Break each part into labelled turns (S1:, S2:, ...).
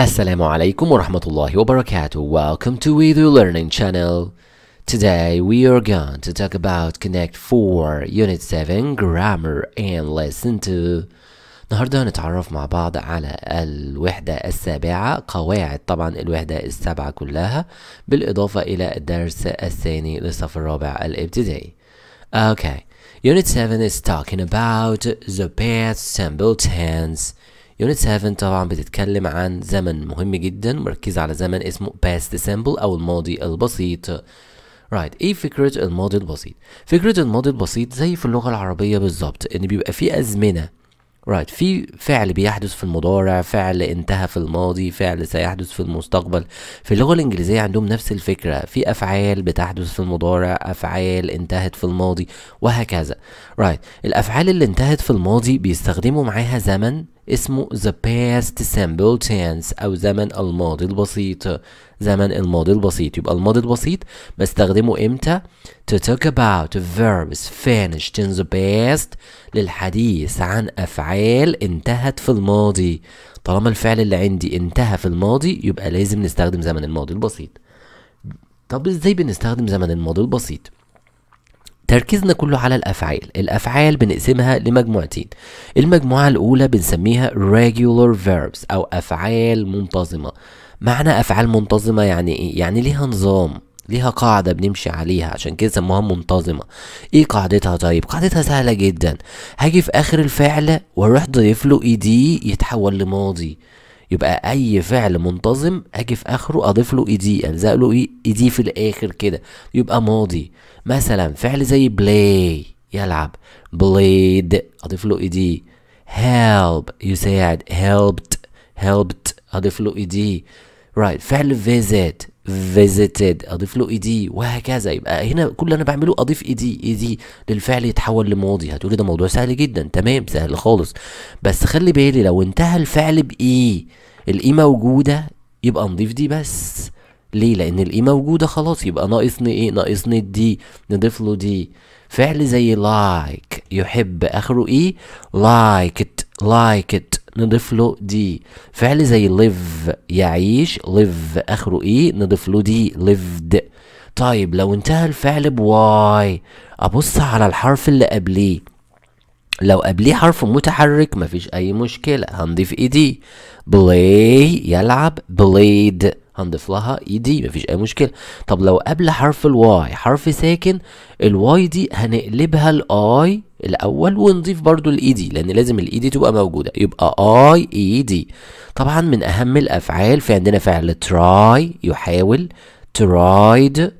S1: Assalamu alaikum wa rahmatullahi wa barakatuh. Welcome to Video Learning channel. Today we are going to talk about Connect 4 Unit 7 Grammar and Lesson 2. النهاردة هنتعرف مع بعض على الوحدة السابعة قواعد طبعا الوحدة السابعة كلها بالإضافة إلى الدرس الثاني للصف الرابع الابتدائي. Okay, Unit 7 is talking about the past simple tense يونت 7 طبعا بتتكلم عن زمن مهم جدا مركزة على زمن اسمه past simple أو الماضي البسيط رايت right. ايه فكرة الماضي البسيط؟ فكرة الماضي البسيط زي في اللغة العربية بالظبط ان بيبقى في أزمنة رايت right. في فعل بيحدث في المضارع فعل انتهى في الماضي فعل سيحدث في المستقبل في اللغة الإنجليزية عندهم نفس الفكرة في أفعال بتحدث في المضارع أفعال انتهت في الماضي وهكذا رايت right. الأفعال اللي انتهت في الماضي بيستخدموا معاها زمن اسمه The Past Simple Tense أو زمن الماضي البسيط زمن الماضي البسيط يبقى الماضي البسيط بستخدمه إمتى؟ To talk about verbs finished in the past للحديث عن أفعال انتهت في الماضي طالما الفعل اللي عندي انتهى في الماضي يبقى لازم نستخدم زمن الماضي البسيط طب إزاي بنستخدم زمن الماضي البسيط؟ تركيزنا كله على الأفعال الأفعال بنقسمها لمجموعتين المجموعة الأولى بنسميها regular verbs أو أفعال منتظمة معنى أفعال منتظمة يعني إيه؟ يعني ليها نظام ليها قاعدة بنمشي عليها عشان كده سموها منتظمة ايه قاعدتها طيب قاعدتها سهلة جدا هاجي في اخر الفعل واروح ضيف له ايدي يتحول لماضي يبقى اي فعل منتظم اجي في اخره اضيف له ايدي e الزق له ايه ايدي e في الاخر كده يبقى ماضي مثلا فعل زي بلاي يلعب بليد اضيف له ايدي e هيلب يساعد هيلبت هيلبت اضيف له ايدي رايت فعل فيزيت visited اضيف له ايدي وهكذا يبقى هنا كل اللي انا بعمله اضيف ايدي ايدي للفعل يتحول لماضي هتقولي ده موضوع سهل جدا تمام سهل خالص بس خلي بالي لو انتهى الفعل بايه الاي موجوده يبقى نضيف دي بس ليه لان الاي موجوده خلاص يبقى ناقصني ايه ناقصني دي نضيف له دي فعل زي لايك like يحب اخره ايه لايك ات لايك ات نضيف له دي فعل زي ليف يعيش ليف اخره ايه نضيف له دي ليفد طيب لو انتهى الفعل بواي ابص على الحرف اللي قبليه لو قبليه حرف متحرك مفيش أي مشكلة هنضيف اي دي بلاي يلعب بلايد هنضيف لها اي e دي مفيش أي مشكلة طب لو قبل حرف الواي حرف ساكن الواي دي هنقلبها الاي الأول ونضيف برضو الاي دي e لأن لازم الاي دي e تبقى موجودة يبقى اي اي دي طبعا من أهم الأفعال في عندنا فعل تراي يحاول ترايد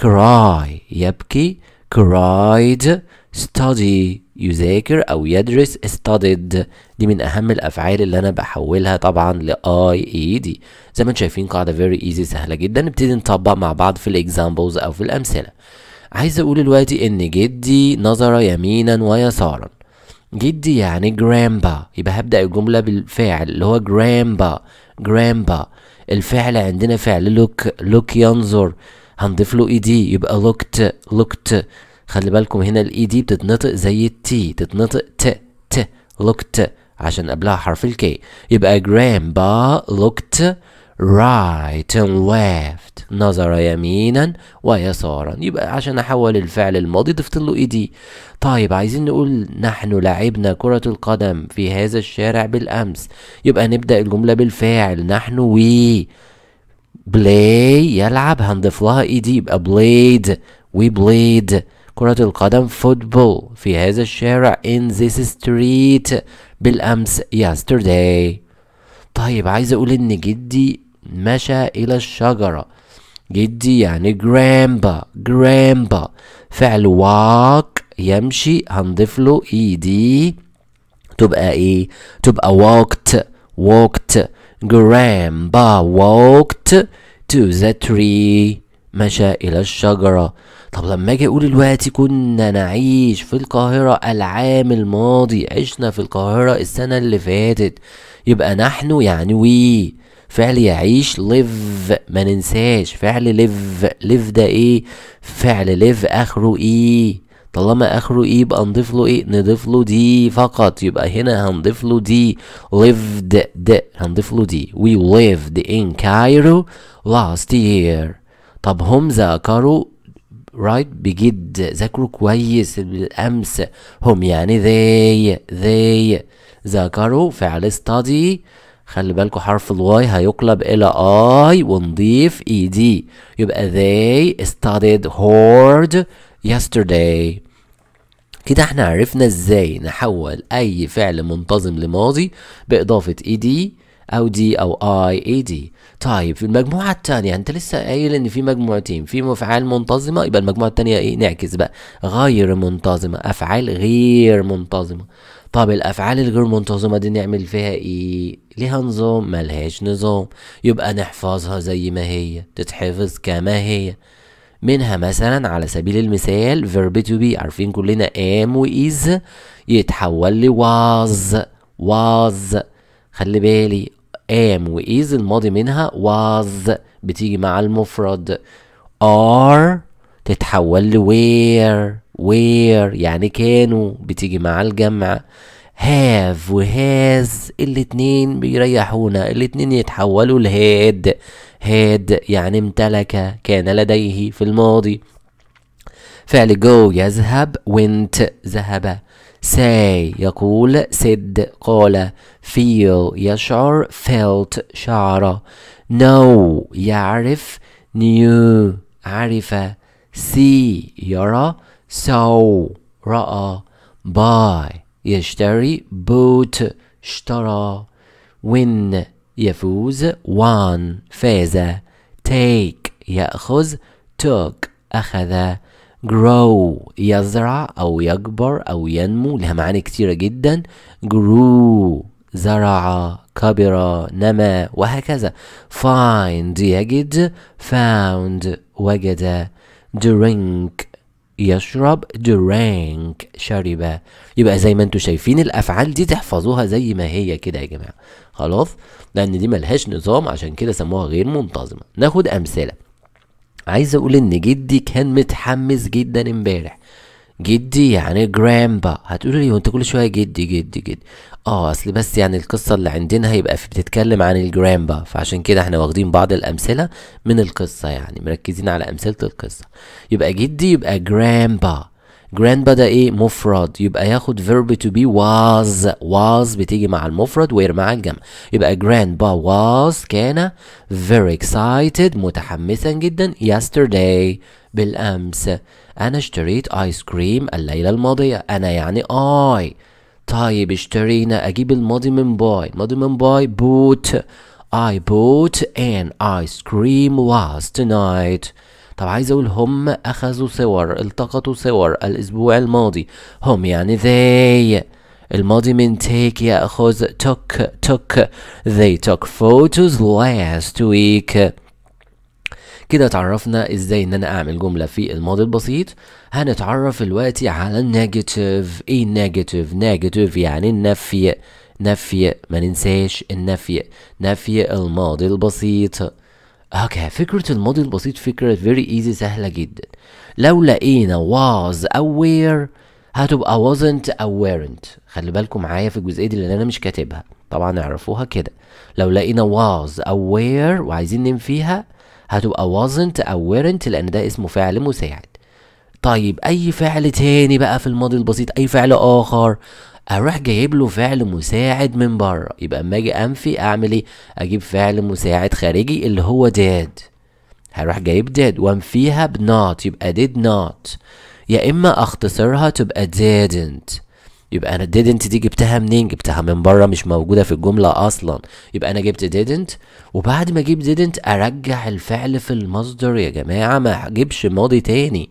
S1: كراي يبكي كرايد ستادي يذاكر أو يدرس studied دي من أهم الأفعال اللي أنا بحولها طبعا ل اي E زي ما انتم شايفين قاعدة very easy سهلة جدا نبتدي نطبق مع بعض في الإكزامبلز أو في الأمثلة عايز أقول دلوقتي إن جدي نظر يمينا ويسارا جدي يعني جرامبا يبقى هبدأ الجملة بالفعل اللي هو جرامبا جرامبا الفعل عندنا فعل لوك لوك ينظر هنضيف له ايدي e يبقى looked looked خلي بالكم هنا الاي دي e بتتنطق زي التي تتنطق ت ت ت عشان قبلها حرف الكي يبقى با لوكت رايت اند ليفت نظر يمينا ويسارا يبقى عشان احول الفعل الماضي ضفت له اي e دي طيب عايزين نقول نحن لعبنا كرة القدم في هذا الشارع بالامس يبقى نبدأ الجملة بالفاعل نحن وي بلاي يلعب هنضيف لها اي e دي يبقى بلايد وي بلايد كرة القدم فوتبول في هذا الشارع in this street بالأمس yesterday طيب عايز أقول إن جدي مشى إلى الشجرة جدي يعني جرامبا جرامبا فعل walk يمشي هنضيف له اي e دي تبقى ايه تبقى walked walked grandpa walked to the tree مشى إلى الشجرة طب لما أجي أقول الوقت كنا نعيش في القاهرة العام الماضي عشنا في القاهرة السنة اللي فاتت يبقى نحن يعني وي فعل يعيش ليف ما ننساش فعل ليف ليف ده ايه فعل ليف اخره ايه طالما اخره ايه يبقى نضيف له ايه نضيف له دي فقط يبقى هنا هنضيف له دي lived د هنضيف له دي we lived in Cairo last year طب هم ذاكروا right بجد ذاكروا كويس بالامس هم يعني they they ذاكروا فعل study خلي بالكوا حرف الواي هيقلب الى اي ونضيف اي e دي يبقى they studied hard yesterday كده احنا عرفنا ازاي نحول اي فعل منتظم لماضي باضافه اي e دي او دي او اي اي دي طيب في المجموعة التانية انت لسه قايل ان في مجموعتين في افعال منتظمة يبقى المجموعة التانية ايه نعكس بقى غير منتظمة افعال غير منتظمة طب الافعال الغير منتظمة دي نعمل فيها ايه ليها نظام ملهاش نظام يبقى نحفظها زي ما هي تتحفظ كما هي منها مثلا على سبيل المثال verb to be عارفين كلنا am و is يتحول ل was was خلي بالي am وايز الماضي منها was بتيجي مع المفرد are تتحول ل where where يعني كانوا بتيجي مع الجمع have وهاز الاتنين بيريحونا الاتنين يتحولوا لهاد هاد يعني امتلك كان لديه في الماضي فعل go يذهب went ذهب say يقول said قال feel يشعر felt شعر know يعرف knew عرف see يرى saw رأى buy يشتري boot اشترى win يفوز won فاز take يأخذ took أخذ grow يزرع أو يكبر أو ينمو لها معاني كتيرة جدا grew زرع كبر نما وهكذا find يجد found وجد drink يشرب drink شرب يبقى زي ما انتم شايفين الافعال دي تحفظوها زي ما هي كده يا جماعه خلاص لان دي ملهاش نظام عشان كده سموها غير منتظمه ناخد امثله عايز اقول ان جدي كان متحمس جدا امبارح جدي يعني جرامبا هتقولوا لي وانت كل شويه جدي جدي جدي اه اصل بس يعني القصه اللي عندنا هيبقى في بتتكلم عن الجرامبا فعشان كده احنا واخدين بعض الامثله من القصه يعني مركزين على امثله القصه يبقى جدي يبقى جرامبا جراند بدا ايه مفرد يبقى ياخد فيرب تو بي واز واز بتيجي مع المفرد وير مع الجمع يبقى جراند با واز كان very excited متحمسا جدا yesterday بالامس انا اشتريت ايس كريم الليله الماضيه انا يعني اي طيب اشترينا اجيب الماضي من باي الماضي من باي بوت I bought an ice cream last night طب عايز اقول هم اخذوا صور التقطوا صور الاسبوع الماضي هم يعني they الماضي من take يأخذ took took they took photos last week كده اتعرفنا ازاي ان انا اعمل جمله في الماضي البسيط هنتعرف دلوقتي على النيجاتيف ايه النيجاتيف نيجاتيف يعني النفي نفي ما ننساش النفي نفي الماضي البسيط اوكي فكرة الموديل البسيط فكرة very easy سهلة جدا لو لقينا was aware هتبقى wasn't awarent خلي بالكم معايا في الجزئية دي لان انا مش كاتبها طبعا اعرفوها كده لو لقينا was aware وعايزين ننفيها هتبقى wasn't awarent لان ده اسمه فعل مساعد طيب اي فعل تاني بقى في الماضي البسيط اي فعل اخر اروح جايب له فعل مساعد من بره يبقى اما اجي انفي اعمل ايه اجيب فعل مساعد خارجي اللي هو داد هروح جايب داد وانفيها بنوت يبقى ديد نوت يا اما اختصرها تبقى didn't يبقى انا didn't دي جبتها منين جبتها من بره مش موجوده في الجمله اصلا يبقى انا جبت didn't وبعد ما اجيب didn't ارجع الفعل في المصدر يا جماعه ما اجيبش ماضي تاني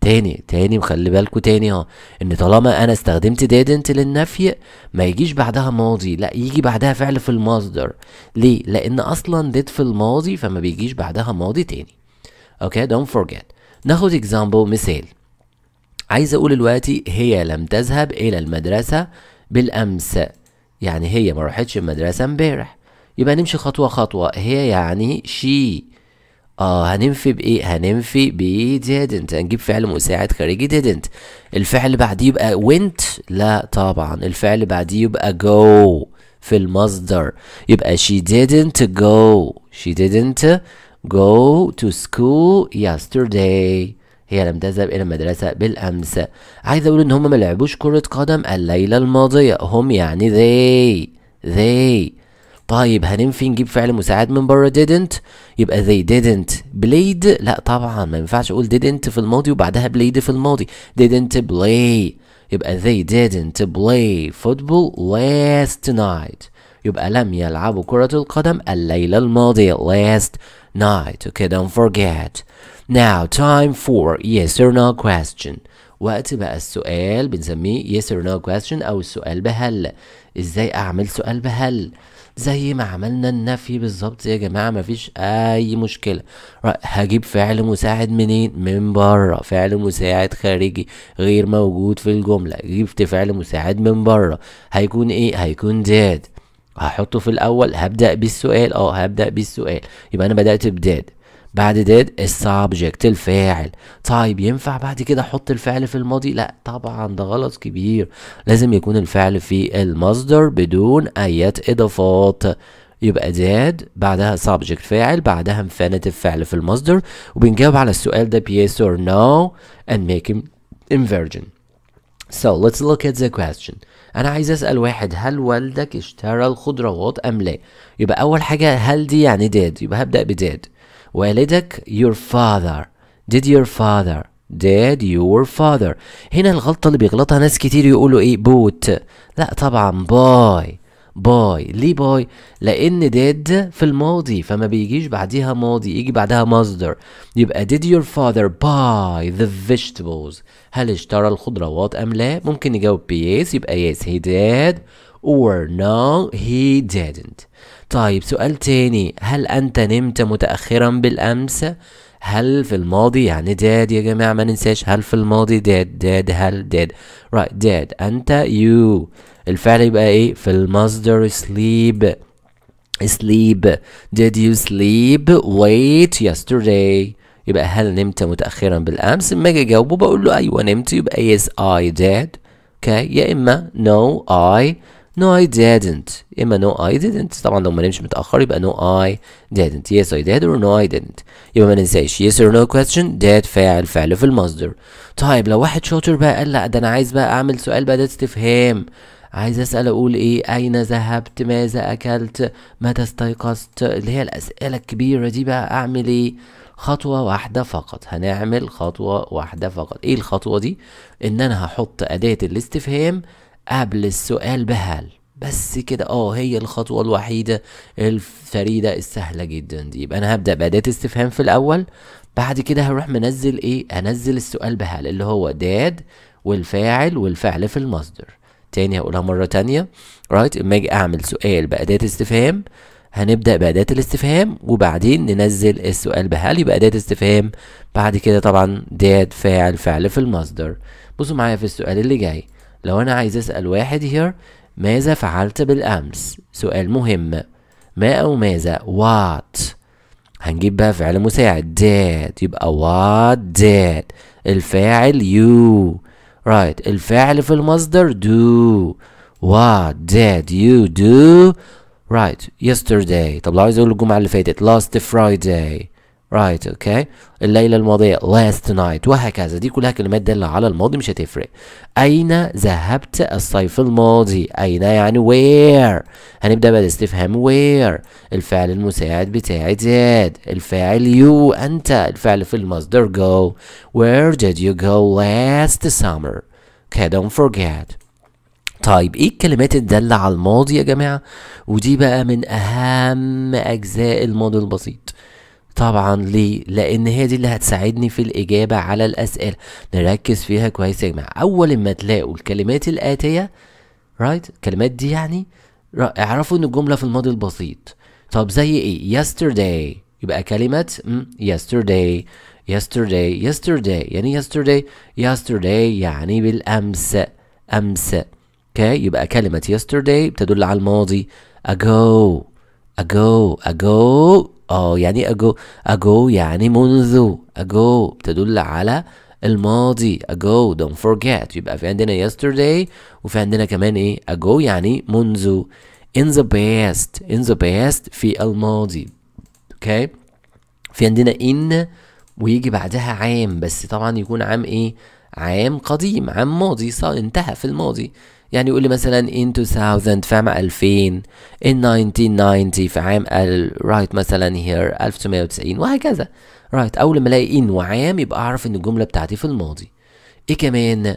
S1: تاني تاني مخلي بالكوا تاني اه ان طالما انا استخدمت didn't للنفي ما يجيش بعدها ماضي لا يجي بعدها فعل في المصدر ليه لان اصلا did في الماضي فما بيجيش بعدها ماضي تاني اوكي دونت فورجيت ناخد اكزامبل مثال عايز اقول دلوقتي هي لم تذهب الى المدرسه بالامس يعني هي ما راحتش المدرسه امبارح يبقى نمشي خطوه خطوه هي يعني she اه هننفي بايه هننفي ب didn't هنجيب فعل مساعد خارجي didn't الفعل بعديه يبقى went لا طبعا الفعل بعديه يبقى go في المصدر يبقى she didn't go she didn't go to school yesterday هي لم تذهب إلى المدرسة بالأمس عايز أقول إن هم ما لعبوش كرة قدم الليلة الماضية هم يعني they they طيب هننفي نجيب فعل مساعد من بره didn't يبقى they didn't played لا طبعا ما ينفعش اقول didn't في الماضي وبعدها played في الماضي didn't play يبقى they didn't play football last night يبقى لم يلعبوا كرة القدم الليلة الماضية last night okay don't forget now time for yes or no question وقت بقى السؤال بنسميه yes or no question أو السؤال بهل إزاي أعمل سؤال بهل زي ما عملنا النفي بالظبط يا جماعة مفيش أي مشكلة هجيب فعل مساعد منين من بره فعل مساعد خارجي غير موجود في الجملة جبت فعل مساعد من بره هيكون ايه هيكون داد هحطه في الأول هبدأ بالسؤال اه هبدأ بالسؤال يبقى أنا بدأت بداد بعد ديد السابجكت الفاعل طيب ينفع بعد كده احط الفعل في الماضي لا طبعا ده غلط كبير لازم يكون الفعل في المصدر بدون اي اضافات يبقى ديد بعدها سابجكت فاعل بعدها انفينيتيف فعل في المصدر وبنجاوب على السؤال ده بيس اور نو اند ميك انفيرجن سو So لوك ات ذا كويستشن أنا عايز أسأل واحد هل والدك اشترى الخضروات أم لا؟ يبقى أول حاجة هل دي يعني داد يبقى هبدأ بداد والدك your father did your father did your father هنا الغلطة اللي بيغلطها ناس كتير يقولوا ايه بوت لا طبعا باي باي ليه باي لان ديد في الماضي فما بيجيش بعديها ماضي يجي بعدها مصدر يبقى did your father buy the vegetables هل اشترى الخضروات ام لا ممكن نجاوب بيس يبقى yes he did or no he didn't طيب سؤال تاني هل أنت نمت متأخرا بالأمس؟ هل في الماضي يعني داد يا جماعة ما ننساش هل في الماضي داد داد هل داد right داد أنت you الفعل يبقى إيه في المصدر sleep sleep did you sleep wait yesterday يبقى هل نمت متأخرا بالأمس ما أجي أجاوبه بقول له أيوه نمت يبقى yes I did okay يا إما no I No I didn't إما no I didn't طبعا لو ما نمشي متأخر يبقى no I didn't Yes I did or no I didn't يبقى ما ننساش yes or no question did فاعل فعل في المصدر طيب لو واحد شاطر بقى قال لا ده أنا عايز بقى أعمل سؤال بقى ده استفهام عايز أسأل أقول إيه أين ذهبت ماذا أكلت متى استيقظت اللي هي الأسئلة الكبيرة دي بقى أعمل إيه خطوة واحدة فقط هنعمل خطوة واحدة فقط ايه الخطوة دي ان انا هحط اداة الاستفهام قبل السؤال بهل بس كده اه هي الخطوة الوحيدة الفريدة السهلة جدا دي يبقى انا هبدأ بأداة استفهام في الاول بعد كده هروح منزل ايه هنزل السؤال بهل اللي هو داد والفاعل والفعل في المصدر تاني هقولها مرة تانية رايت اما اجي اعمل سؤال بأداة استفهام هنبدأ بأداة الاستفهام وبعدين ننزل السؤال بهل يبقى أداة استفهام بعد كده طبعا داد فاعل فعل في المصدر بصوا معايا في السؤال اللي جاي لو أنا عايز أسأل واحد here ماذا فعلت بالأمس سؤال مهم ما أو ماذا what هنجيب بقى فعل مساعد did يبقى what did الفاعل you right الفاعل في المصدر do what did you do right yesterday طب لو عايز اقول الجمعة اللي فاتت last Friday right okay الليلة الماضية last night وهكذا دي كلها كلمات دالة على الماضي مش هتفرق أين ذهبت الصيف الماضي أين يعني where هنبدأ بقى الاستفهام where الفعل المساعد بتاعي زاد الفاعل you أنت الفعل في المصدر go where did you go last summer okay don't forget طيب ايه الكلمات الدالة على الماضي يا جماعة ودي بقى من أهم أجزاء الماضي البسيط طبعا ليه لان هي دي اللي هتساعدني في الاجابه على الاسئله نركز فيها كويس يا جماعه اول ما تلاقوا الكلمات الاتيه رايت right? الكلمات دي يعني اعرفوا ان الجمله في الماضي البسيط طب زي ايه yesterday يبقى كلمه yesterday yesterday yesterday يعني إيه yesterday yesterday يعني بالامس امس اوكي يبقى كلمه yesterday بتدل على الماضي ago ago ago اه يعني اجو اجو يعني منذ اجو بتدل على الماضي ago don't forget يبقى في عندنا yesterday وفي عندنا كمان ايه ago يعني منذ in the past in the past في الماضي اوكي okay. في عندنا in ويجي بعدها عام بس طبعا يكون عام ايه عام قديم عام ماضي انتهى في الماضي يعني يقول لي مثلا in 2000 في عام 2000 in 1990 في عام ال right مثلا here 1990 وهكذا right اول ما الاقي in وعام يبقى اعرف ان الجمله بتاعتي في الماضي ايه كمان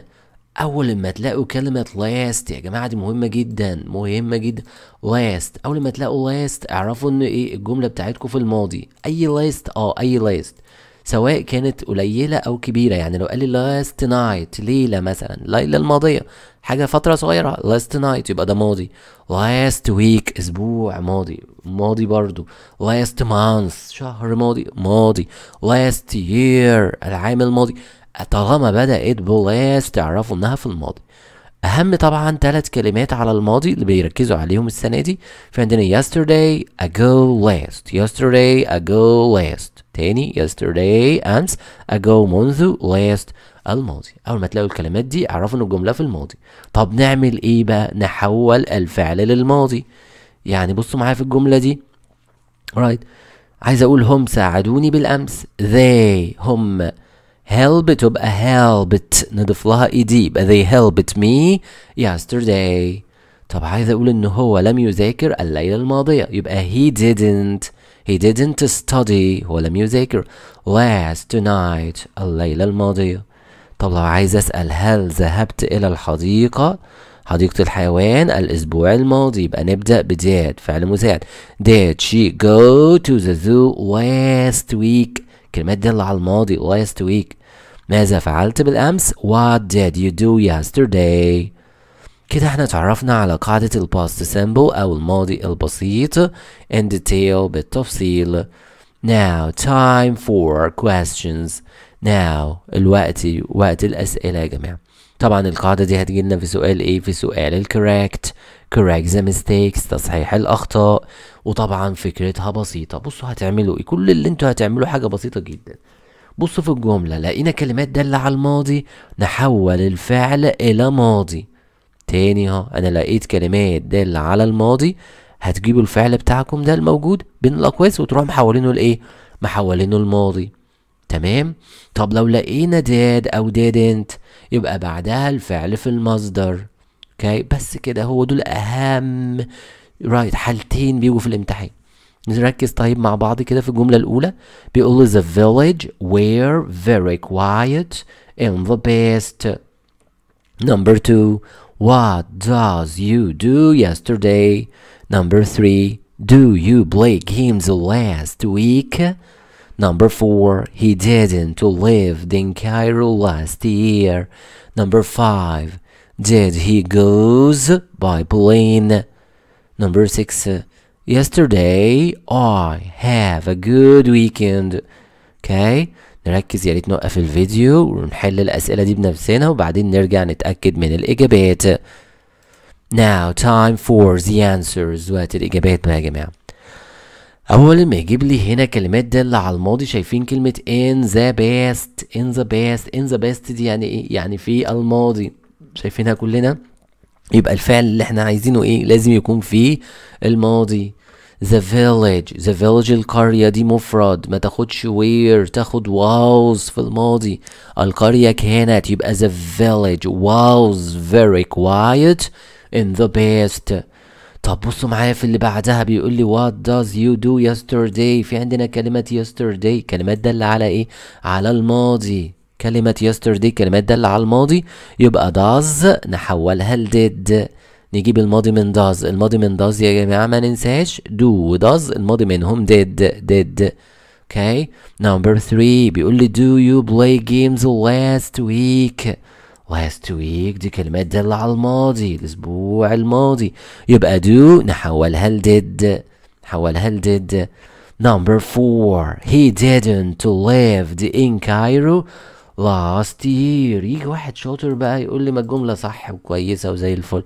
S1: اول ما تلاقوا كلمة last يا جماعة دي مهمة جدا مهمة جدا last اول ما تلاقوا last اعرفوا ان ايه الجملة بتاعتكم في الماضي اي last اه اي last سواء كانت قليله او كبيره يعني لو قال لي لاست نايت ليله مثلا الليله الماضيه حاجه فتره صغيره لاست نايت يبقى ده ماضي لاست ويك اسبوع ماضي ماضي برضو لاست month شهر ماضي ماضي لاست يير العام الماضي طالما بدات بلاست تعرفوا انها في الماضي اهم طبعا ثلاث كلمات على الماضي اللي بيركزوا عليهم السنه دي في عندنا yesterday ago last yesterday ago last تاني yesterday امس ago منذ last الماضي اول ما تلاقوا الكلمات دي اعرفوا ان الجمله في الماضي طب نعمل ايه بقى نحول الفعل للماضي يعني بصوا معايا في الجمله دي رايت right. عايز اقول هم ساعدوني بالامس they هم help تبقى helped نضيف لها اي دي يبقى they helped me yesterday طب عايز اقول ان هو لم يذاكر الليله الماضيه يبقى he didn't he didn't study هو لم يذاكر last night الليله الماضيه طب لو عايز اسال هل ذهبت الى الحديقه حديقة الحيوان الأسبوع الماضي يبقى نبدأ بداد فعل مساعد did she go to the zoo last week الكلمات دالة على الماضي last week ماذا فعلت بالأمس what did you do yesterday كده احنا اتعرفنا على قاعدة past simple أو الماضي البسيط in detail بالتفصيل now time for questions now الوقت وقت الأسئلة يا جماعة طبعا القاعدة دي هتجي لنا في سؤال ايه في سؤال الكراكت correct the mistakes تصحيح الاخطاء وطبعا فكرتها بسيطة بصوا هتعملوا ايه كل اللي انتوا هتعملوه حاجة بسيطة جدا بصوا في الجملة لقينا كلمات دالة على الماضي نحول الفعل الى ماضي تاني ها انا لقيت كلمات دالة على الماضي هتجيبوا الفعل بتاعكم ده الموجود بين الاقواس وتروحوا محولينه لايه محولينه الماضي تمام طب لو لقينا داد او didn't يبقى بعدها الفعل في المصدر اوكي بس كده هو دول اهم رايت حالتين بيجوا في الامتحان نركز طيب مع بعض كده في الجملة الأولى بيقول the village were very quiet in the best number two what does you do yesterday number three do you play games last week Number 4. He didn't live in Cairo last year. Number 5. Did he goes by plane? Number 6. Yesterday I have a good weekend. Okay. نركز يا ريت نوقف الفيديو ونحل الأسئلة دي بنفسنا وبعدين نرجع نتأكد من الإجابات. Now time for the answers. وقت الإجابات بقى يا جماعة. اول ما يجيب لي هنا كلمات داله على الماضي شايفين كلمه in the past in the past in the past دي يعني ايه يعني في الماضي شايفينها كلنا يبقى الفعل اللي احنا عايزينه ايه لازم يكون في الماضي the village the village القرية دي مفرد ما تاخدش where تاخد was في الماضي القرية كانت يبقى the village was very quiet in the past طب بصوا معايا في اللي بعدها بيقول لي what does you do yesterday في عندنا كلمة yesterday كلمات دالة على ايه على الماضي كلمة yesterday كلمات دالة على الماضي يبقى does نحولها ل did نجيب الماضي من does الماضي من does يا جماعة ما ننساش do و does الماضي منهم did did okay number 3 بيقول لي do you play games last week last week دي كلمة دل على الماضي الأسبوع الماضي يبقى do نحولها ل did نحولها ل did number four he didn't live in Cairo last year يجي واحد شاطر بقى يقول لي ما الجملة صح وكويسة وزي الفل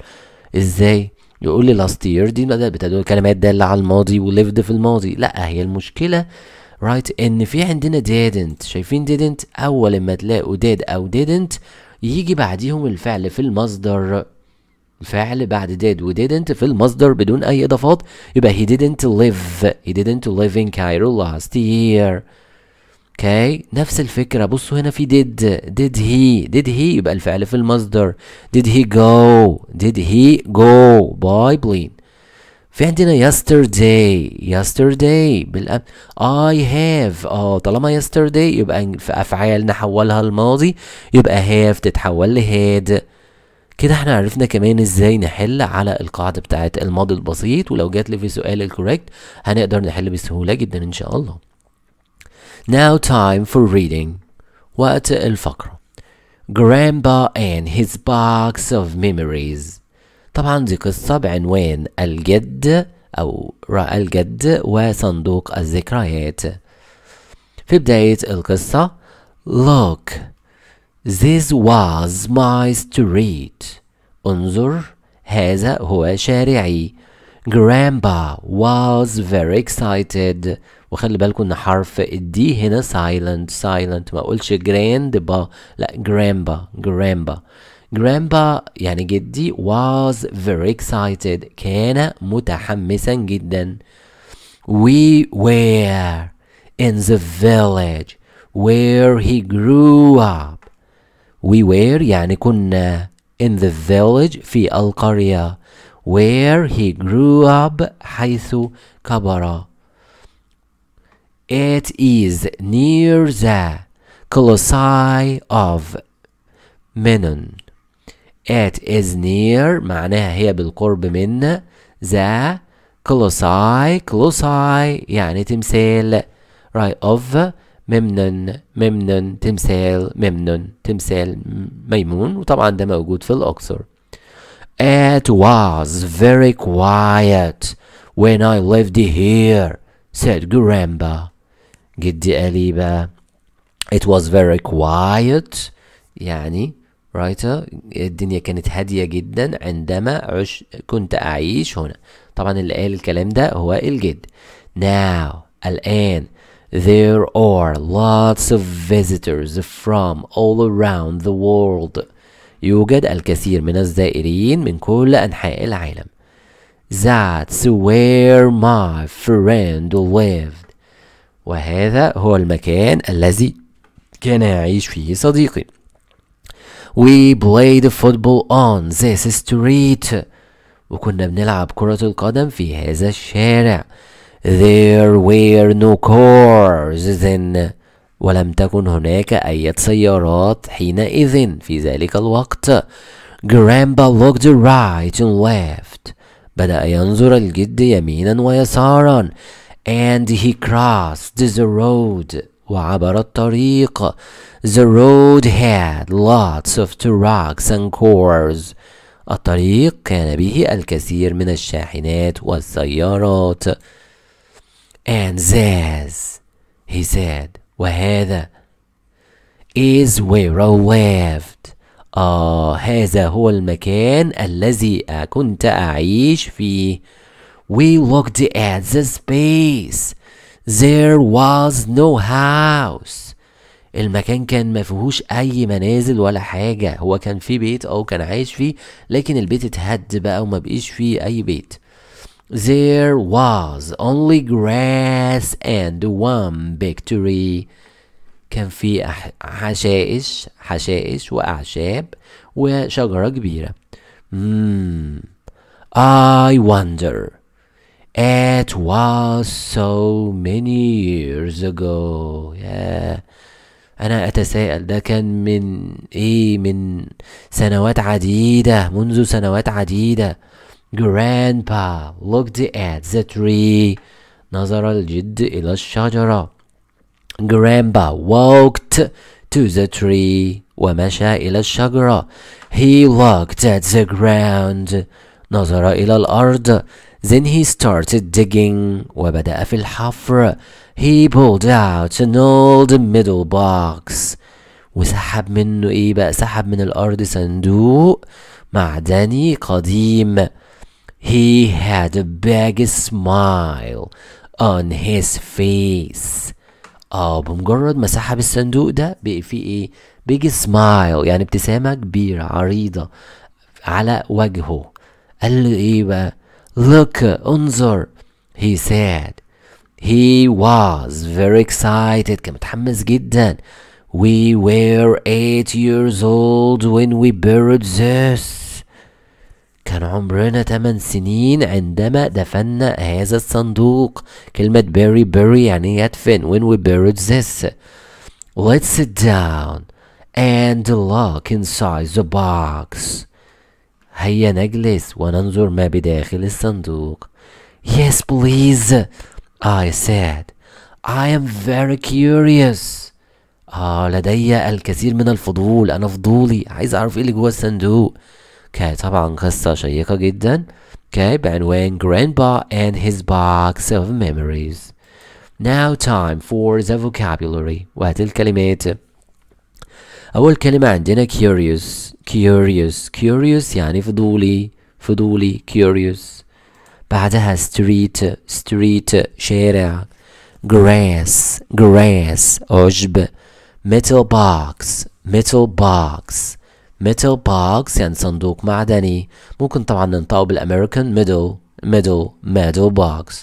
S1: ازاي يقول لي last year دي بتدل كلمات دالة على الماضي وليفد في الماضي لا هي المشكلة right ان في عندنا didn't شايفين didn't اول ما تلاقوا did او didn't يجي بعديهم الفعل في المصدر فعل بعد did و didn't في المصدر بدون أي إضافات يبقى he didn't live he didn't live in Cairo last year اوكي okay. نفس الفكرة بصوا هنا في did did he did he يبقى الفعل في المصدر did he go did he go باي plane في عندنا yesterday yesterday بالأم I have اه طالما yesterday يبقى في أفعال نحولها الماضي يبقى have تتحول لهاد كده احنا عرفنا كمان ازاي نحل على القاعدة بتاعة الماضي البسيط ولو جات لي في سؤال الكوريكت هنقدر نحل بسهولة جدا ان شاء الله Now time for reading وقت الفقرة Grandpa and his box of memories طبعا دي قصة بعنوان الجد أو رأى الجد وصندوق الذكريات في بداية القصة Look This was my street انظر هذا هو شارعي Grandpa was very excited وخلي بالكم ان حرف الدي هنا silent silent ما اقولش grandpa لا جرامبا جرامبا Grandpa يعني جدي was very excited كان متحمسا جدا We were in the village where he grew up We were يعني كنا in the village في القرية where he grew up حيث كبر It is near the colossi of Menon it is near معناها هي بالقرب من The close eye close eye يعني تمثال right of ممنن ممنن تمثال ممنن تمثال ميمون وطبعا ده موجود في الأقصر It was very quiet when I lived here said Guremba. جدي قليبة It was very quiet يعني رايتر الدنيا كانت هادية جدا عندما عش كنت أعيش هنا طبعا اللي قال الكلام ده هو الجد now الآن there are lots of visitors from all around the world يوجد الكثير من الزائرين من كل أنحاء العالم That's where my friend lived وهذا هو المكان الذي كان يعيش فيه صديقي وي بلاي ذا فوتبول اون ذيس ستريت وكنا بنلعب كرة القدم في هذا الشارع there were no cars then ولم تكن هناك أي سيارات حينئذ في ذلك الوقت جرامبا لوكد رايت and left بدأ ينظر الجد يمينا ويسارا and he crossed the road وعبر الطريق The road had lots of rocks and cores الطريق كان به الكثير من الشاحنات والسيارات And this he said وهذا is where I lived آه هذا هو المكان الذي كنت أعيش فيه We looked at the space There was no house المكان كان ما فيهوش اي منازل ولا حاجة هو كان في بيت او كان عايش فيه لكن البيت اتهد بقى وما بقيش فيه اي بيت There was only grass and one big tree كان في حشائش حشائش وأعشاب وشجرة كبيرة mm. I wonder It was so many years ago yeah. أنا أتساءل ده كان من إيه من سنوات عديدة منذ سنوات عديدة Grandpa looked at the tree نظر الجد إلى الشجرة Grandpa walked to the tree ومشى إلى الشجرة He looked at the ground نظر إلى الأرض Then he started digging وبدأ في الحفر He pulled out an old middle box وسحب منه ايه بقى سحب من الارض صندوق معدني قديم He had a big smile on his face اه بمجرد ما سحب الصندوق ده بقى فيه ايه بيج سمايل يعني ابتسامة كبيرة عريضة على وجهه قال له ايه بقى Look, انظر He said He was very excited كان متحمس جدا We were eight years old when we buried this كان عمرنا 8 سنين عندما دفنا هذا الصندوق كلمة bury bury يعني يدفن when we buried this Let's sit down and look inside the box هيا نجلس وننظر ما بداخل الصندوق Yes please I said I am very curious آه لدي الكثير من الفضول أنا فضولي عايز أعرف إيه اللي جوه الصندوق كانت okay, طبعا قصة شيقة جدا okay, بعنوان Grandpa and his box of memories Now time for the vocabulary وهات الكلمات أول كلمة عندنا curious curious curious يعني فضولي فضولي curious بعدها street street شارع grass grass عشب metal box metal box metal box يعني صندوق معدني ممكن طبعا ننطقه بالامريكان middle middle metal box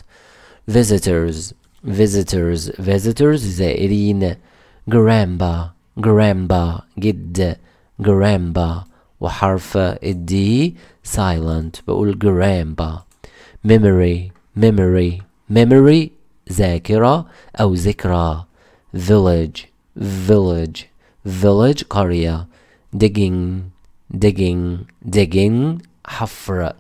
S1: visitors visitors visitors زائرين grandpa جرامبا جد جرامبا وحرف الدي silent بقول جرامبا memory memory memory ذاكرة أو ذكرى village village village قرية digging digging digging حفرة,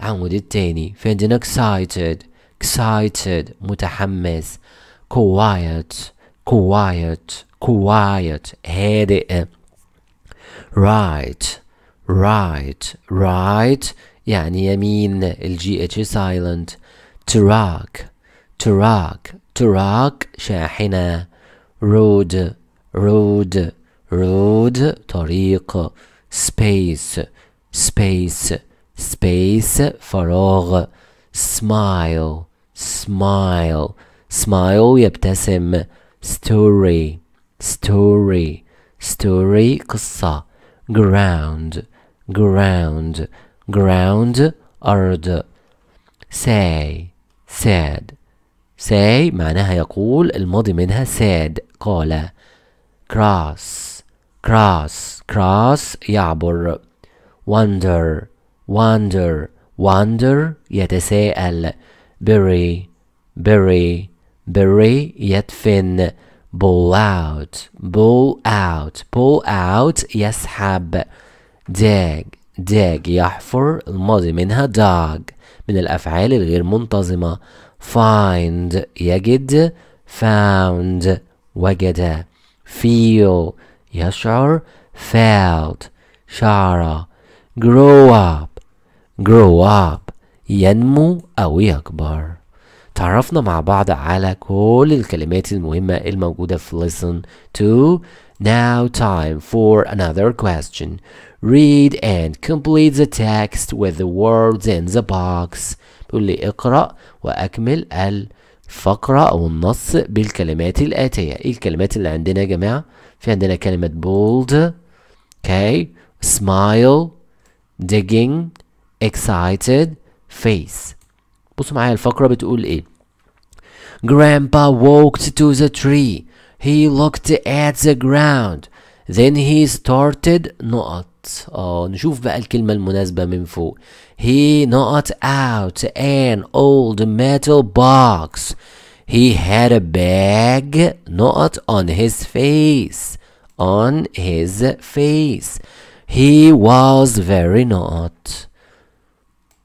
S1: عمود التاني في excited excited متحمس quiet quiet quiet, هادئ right right right يعني يمين الجي اتش silent تراك تراك تراك شاحنة road road road طريق space space space فراغ smile smile smile يبتسم story story story قصة ground ground ground أرض say said say معناها يقول الماضي منها said قال cross cross cross يعبر wonder wonder wonder يتساءل bury bury bury يدفن pull out pull out pull out يسحب dig dig يحفر الماضي منها dog من الأفعال الغير منتظمة find يجد found وجد feel يشعر felt شعر grow up grow up ينمو أو يكبر تعرفنا مع بعض على كل الكلمات المهمة الموجودة في listen to Now time for another question. Read and complete the text with the words in the box. بيقول لي اقرأ وأكمل الفقرة أو النص بالكلمات الآتية. إيه الكلمات اللي عندنا يا جماعة؟ في عندنا كلمة bold, okay, smile, digging, excited, face. بصوا معايا الفقرة بتقول ايه Grandpa walked to the tree He looked at the ground Then he started نقط اه نشوف بقى الكلمة المناسبة من فوق He knocked out an old metal box He had a bag not on his face On his face He was very not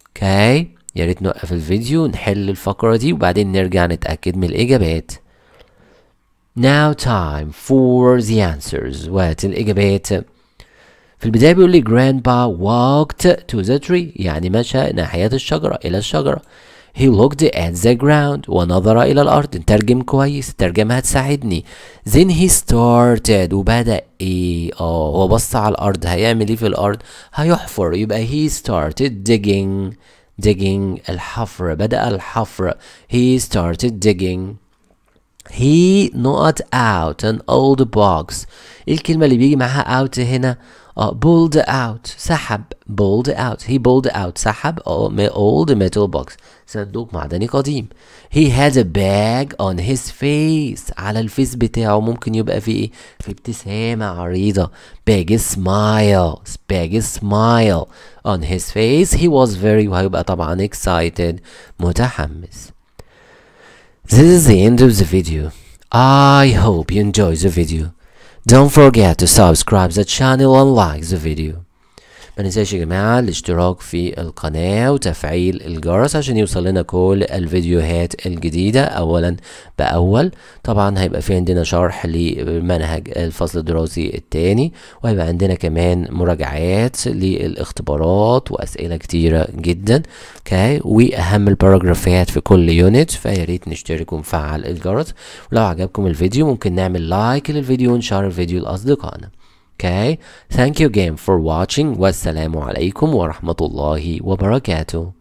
S1: Okay يا ريت نوقف الفيديو نحل الفقرة دي وبعدين نرجع نتأكد من الإجابات Now time for the answers وقت الإجابات في البداية بيقول لي grandpa walked to the tree يعني مشى ناحية الشجرة إلى الشجرة He looked at the ground ونظر إلى الأرض نترجم كويس الترجمة هتساعدني Then he started وبدأ إيه آه هو بص على الأرض هيعمل إيه في الأرض هيحفر يبقى he started digging digging الحفر بدأ الحفر he started digging he not out an old box الكلمة اللي بيجي معها out هنا uh, pulled out سحب pulled out he pulled out سحب old metal box صندوق معدني قديم he had a bag on his face على الفيس بتاعه ممكن يبقى فيه في ابتسامة عريضة big smile big smile on his face he was very وهيبقى طبعا excited متحمس This is the end of the video. I hope you enjoy the video. Don't forget to subscribe the channel and like the video. ما ننساش يا جماعة الاشتراك في القناة وتفعيل الجرس عشان يوصل لنا كل الفيديوهات الجديدة أولا بأول طبعا هيبقى في عندنا شرح لمنهج الفصل الدراسي التاني وهيبقى عندنا كمان مراجعات للاختبارات وأسئلة كتيرة جدا اوكي وأهم الباراجرافات في كل يونت فيا ريت نشترك ونفعل الجرس ولو عجبكم الفيديو ممكن نعمل لايك للفيديو ونشار الفيديو لأصدقائنا Okay, thank you again for watching. Wassalamu alaikum wa rahmatullahi wa barakatuh.